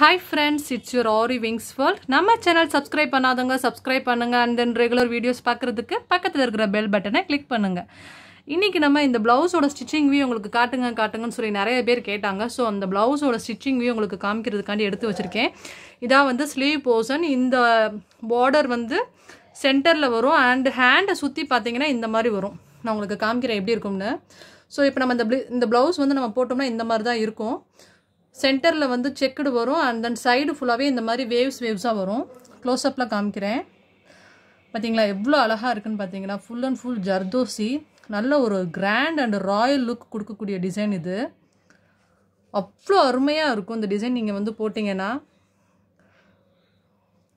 hi friends it's your Aari Wings World நம்ம channel subscribe பண்ணாதவங்க subscribe பண்ணுங்கள் அண்ட் தென் ரெகுலர் வீடியோஸ் பார்க்குறதுக்கு பக்கத்தில் இருக்கிற பெல் பட்டனை கிளிக் பண்ணுங்கள் இன்றைக்கி நம்ம இந்த ப்ளவுஸோட ஸ்டிச்சிங் வியூ உங்களுக்கு காட்டுங்க காட்டுங்கன்னு சொல்லி நிறைய பேர் கேட்டாங்க ஸோ அந்த ப்ளவுஸோட ஸ்டிச்சிங் வியூ உங்களுக்கு காமிக்கிறதுக்காண்டி எடுத்து வச்சுருக்கேன் இதான் வந்து ஸ்லீவ் போர்ஷன் இந்த பார்டர் வந்து சென்டரில் வரும் அண்டு ஹேண்டை சுற்றி பார்த்தீங்கன்னா இந்த மாதிரி வரும் நான் உங்களுக்கு காமிக்கிறேன் எப்படி இருக்கும்னு ஸோ இப்போ நம்ம இந்த இந்த ப்ளவுஸ் வந்து நம்ம போட்டோம்னா இந்த மாதிரி தான் இருக்கும் சென்டரில் வந்து செக்குடு வரும் அண்ட் தென் சைடு ஃபுல்லாகவே இந்த மாதிரி வேவ்ஸ் வேவ்ஸாக வரும் க்ளோஸ்அப்பில் காமிக்கிறேன் பார்த்தீங்களா எவ்வளோ அழகாக இருக்குன்னு பார்த்தீங்கன்னா ஃபுல் அண்ட் ஃபுல் ஜர்தோசி நல்ல ஒரு கிராண்ட் அண்ட் ராயல் லுக் கொடுக்கக்கூடிய டிசைன் இது அவ்வளோ அருமையாக இருக்கும் இந்த டிசைன் நீங்கள் வந்து போட்டிங்கன்னா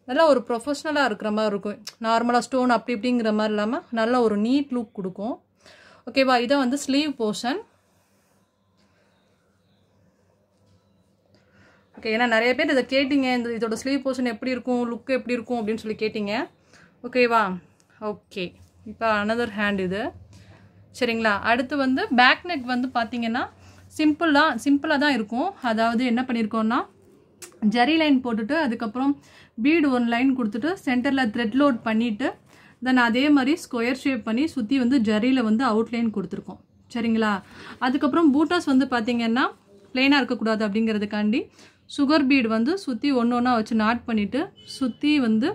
நல்லா ஒரு ப்ரொஃபஷ்னலாக இருக்கிற மாதிரி இருக்கும் நார்மலாக ஸ்டோன் அப்படி இப்படிங்கிற மாதிரி இல்லாமல் நல்லா ஒரு நீட் லுக் கொடுக்கும் ஓகேவா இதை வந்து ஸ்லீவ் போர்ஷன் ஓகே ஏன்னா நிறைய பேர் இதை கேட்டிங்க இந்த இதோட ஸ்லீவ் போர்ஷன் எப்படி இருக்கும் லுக் எப்படி இருக்கும் அப்படின்னு சொல்லி கேட்டிங்க ஓகேவா ஓகே இப்போ அனதர் ஹேண்ட் இது சரிங்களா அடுத்து வந்து பேக் நெக் வந்து பார்த்திங்கன்னா சிம்பிளாக சிம்பிளாக தான் இருக்கும் அதாவது என்ன பண்ணியிருக்கோம்னா ஜரி லைன் போட்டுட்டு அதுக்கப்புறம் பீடு ஒன் லைன் கொடுத்துட்டு சென்டரில் த்ரெட் லோட் பண்ணிவிட்டு தென் அதே மாதிரி ஸ்கொயர் ஷேப் பண்ணி சுற்றி வந்து ஜரியில் வந்து அவுட்லைன் கொடுத்துருக்கோம் சரிங்களா அதுக்கப்புறம் பூட்டாஸ் வந்து பார்த்திங்கன்னா பிளெயினாக இருக்கக்கூடாது அப்படிங்கிறதுக்காண்டி சுகர் பீடு வந்து சுற்றி ஒன்று ஒன்றா வச்சு நாட் பண்ணிவிட்டு சுற்றி வந்து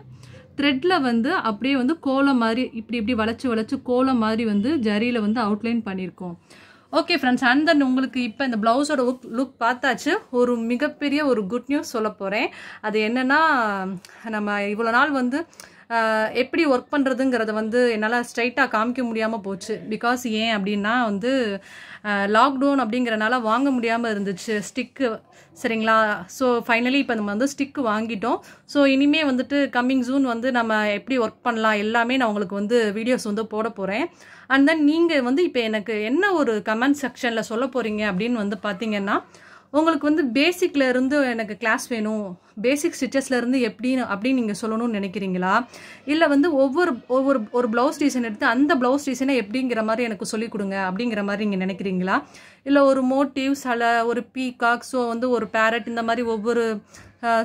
த்ரெட்டில் வந்து அப்படியே வந்து கோலம் மாதிரி இப்படி இப்படி வளைச்சி வளைச்சி கோலம் மாதிரி வந்து ஜரியில் வந்து அவுட்லைன் பண்ணியிருக்கோம் ஓகே ஃப்ரெண்ட்ஸ் அண்ட் தென் உங்களுக்கு இப்போ இந்த ப்ளவுஸோட உக் லுக் பார்த்தாச்சு ஒரு மிகப்பெரிய ஒரு குட் நியூஸ் சொல்ல போகிறேன் அது என்னென்னா நம்ம இவ்வளோ நாள் வந்து எப்படி ஒர்க் பண்ணுறதுங்கிறத வந்து என்னால் ஸ்ட்ரைட்டாக காமிக்க முடியாமல் போச்சு பிகாஸ் ஏன் அப்படின்னா வந்து லாக்டவுன் அப்படிங்கிறனால வாங்க முடியாமல் இருந்துச்சு ஸ்டிக்கு சரிங்களா ஸோ ஃபைனலி இப்போ நம்ம வந்து ஸ்டிக்கு வாங்கிட்டோம் ஸோ இனிமேல் வந்துட்டு கம்மிங் ஜூன் வந்து நம்ம எப்படி ஒர்க் பண்ணலாம் எல்லாமே நான் உங்களுக்கு வந்து வீடியோஸ் வந்து போட போகிறேன் அண்ட் தென் நீங்கள் வந்து இப்போ எனக்கு என்ன ஒரு கமெண்ட் செக்ஷனில் சொல்ல போகிறீங்க அப்படின்னு வந்து பார்த்தீங்கன்னா உங்களுக்கு வந்து பேசிக்லேருந்து எனக்கு கிளாஸ் வேணும் பேசிக் ஸ்டிச்சஸ்லேருந்து எப்படின்னு அப்படின்னு நீங்கள் சொல்லணும்னு நினைக்கிறீங்களா இல்லை வந்து ஒவ்வொரு ஒவ்வொரு ஒரு ப்ளவுஸ் டிசைன் எடுத்து அந்த ப்ளவுஸ் டிசைனை எப்படிங்கிற மாதிரி எனக்கு சொல்லிக் கொடுங்க அப்படிங்கிற மாதிரி நீங்கள் நினைக்கிறீங்களா இல்லை ஒரு மோட்டிவ்ஸ் அல்ல ஒரு பீகாக் ஸோ வந்து ஒரு பேரட் இந்த மாதிரி ஒவ்வொரு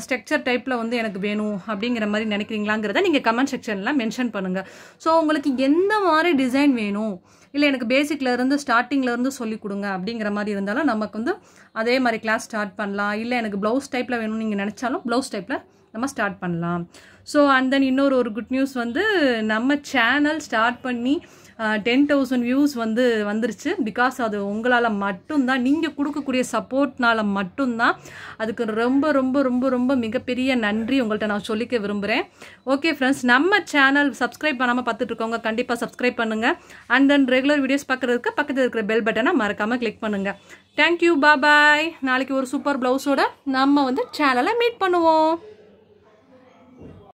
ஸ்ட்ரக்சர் டைப்பில் வந்து எனக்கு வேணும் அப்படிங்கிற மாதிரி நினைக்கிறீங்களாங்கிறத நீங்கள் கமெண்ட் செக்ஷனில் மென்ஷன் பண்ணுங்கள் ஸோ உங்களுக்கு எந்த மாதிரி டிசைன் வேணும் இல்லை எனக்கு பேசிக்லேருந்து ஸ்டார்டிங்லேருந்து சொல்லி கொடுங்க அப்படிங்கிற மாதிரி இருந்தாலும் நமக்கு வந்து அதே மாதிரி கிளாஸ் ஸ்டார்ட் பண்ணலாம் இல்லை எனக்கு ப்ளவுஸ் டைப்பில் வேணும்னு நீங்கள் நினச்சாலும் நம்ம ப்ளவுஸ் டைப்பில் நம்ம ஸ்டார்ட் பண்ணலாம் ஸோ அண்ட் தென் இன்னொரு ஒரு குட் நியூஸ் வந்து நம்ம சேனல் ஸ்டார்ட் பண்ணி டென் தௌசண்ட் வியூஸ் வந்து வந்துருச்சு பிகாஸ் அது உங்களால் மட்டும்தான் நீங்கள் கொடுக்கக்கூடிய சப்போர்ட்னால் மட்டும்தான் அதுக்கு ரொம்ப ரொம்ப ரொம்ப ரொம்ப மிகப்பெரிய நன்றி உங்கள்கிட்ட நான் சொல்லிக்க விரும்புகிறேன் ஓகே ஃப்ரெண்ட்ஸ் நம்ம சேனல் சப்ஸ்கிரைப் பண்ணாமல் பார்த்துட்ருக்கோங்க கண்டிப்பாக சப்ஸ்கிரைப் பண்ணுங்கள் அண்ட் தென் ரெகுலர் வீடியோஸ் பார்க்குறதுக்கு பக்கத்தில் இருக்கிற பெல் பட்டனை மறக்காமல் கிளிக் பண்ணுங்கள் தேங்க்யூ பாபாய் நாளைக்கு ஒரு சூப்பர் ப்ளவுஸோட நம்ம வந்து சேனலை மீட் பண்ணுவோம்